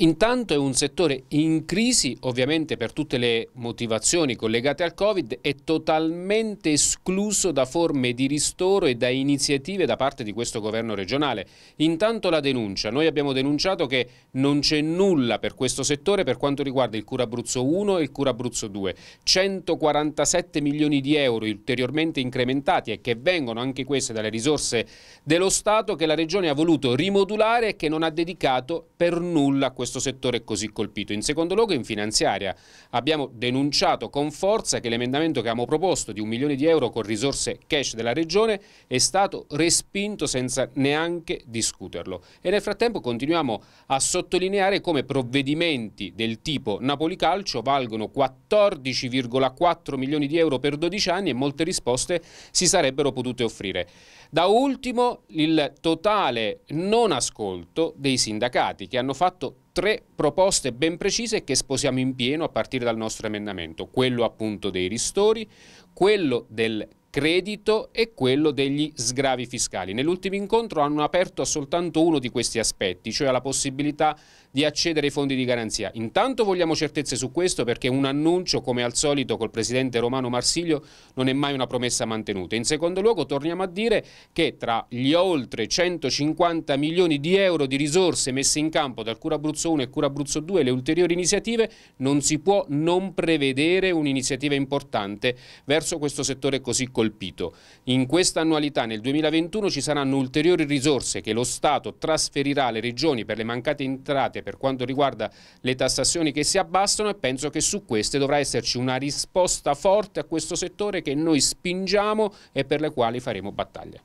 Intanto è un settore in crisi, ovviamente per tutte le motivazioni collegate al Covid, è totalmente escluso da forme di ristoro e da iniziative da parte di questo governo regionale. Intanto la denuncia, noi abbiamo denunciato che non c'è nulla per questo settore per quanto riguarda il Cura Abruzzo 1 e il Cura Abruzzo 2. 147 milioni di euro ulteriormente incrementati e che vengono anche queste dalle risorse dello Stato che la Regione ha voluto rimodulare e che non ha dedicato per nulla a questo questo settore così colpito. In secondo luogo in finanziaria abbiamo denunciato con forza che l'emendamento che abbiamo proposto di un milione di euro con risorse cash della Regione è stato respinto senza neanche discuterlo. E nel frattempo continuiamo a sottolineare come provvedimenti del tipo Napoli Calcio valgono 14,4 milioni di euro per 12 anni e molte risposte si sarebbero potute offrire. Da ultimo il totale non ascolto dei sindacati che hanno fatto tre proposte ben precise che sposiamo in pieno a partire dal nostro emendamento, quello appunto dei ristori, quello del credito e quello degli sgravi fiscali. Nell'ultimo incontro hanno aperto a soltanto uno di questi aspetti, cioè alla possibilità di accedere ai fondi di garanzia. Intanto vogliamo certezze su questo perché un annuncio, come al solito col presidente Romano Marsiglio, non è mai una promessa mantenuta. In secondo luogo torniamo a dire che tra gli oltre 150 milioni di euro di risorse messe in campo dal Cura Abruzzo 1 e Cura Abruzzo 2 e le ulteriori iniziative, non si può non prevedere un'iniziativa importante verso questo settore così collettivo colpito. In questa annualità nel 2021 ci saranno ulteriori risorse che lo Stato trasferirà alle regioni per le mancate entrate per quanto riguarda le tassazioni che si abbassano e penso che su queste dovrà esserci una risposta forte a questo settore che noi spingiamo e per le quali faremo battaglia.